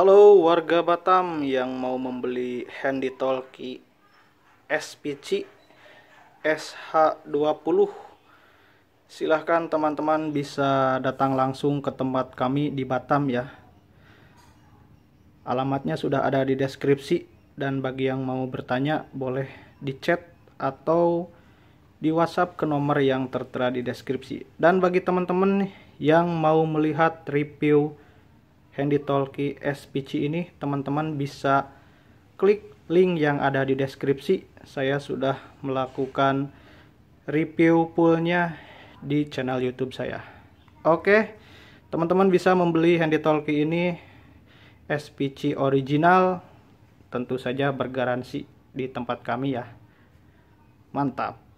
Halo warga Batam yang mau membeli handy talkie SPC SH20 Silahkan teman-teman bisa datang langsung ke tempat kami di Batam ya Alamatnya sudah ada di deskripsi dan bagi yang mau bertanya boleh di chat atau di WhatsApp ke nomor yang tertera di deskripsi. Dan bagi teman-teman yang mau melihat review Handy Talkie SPC ini teman-teman bisa klik link yang ada di deskripsi saya sudah melakukan review poolnya di channel YouTube saya oke teman-teman bisa membeli Handy Talkie ini SPC original tentu saja bergaransi di tempat kami ya mantap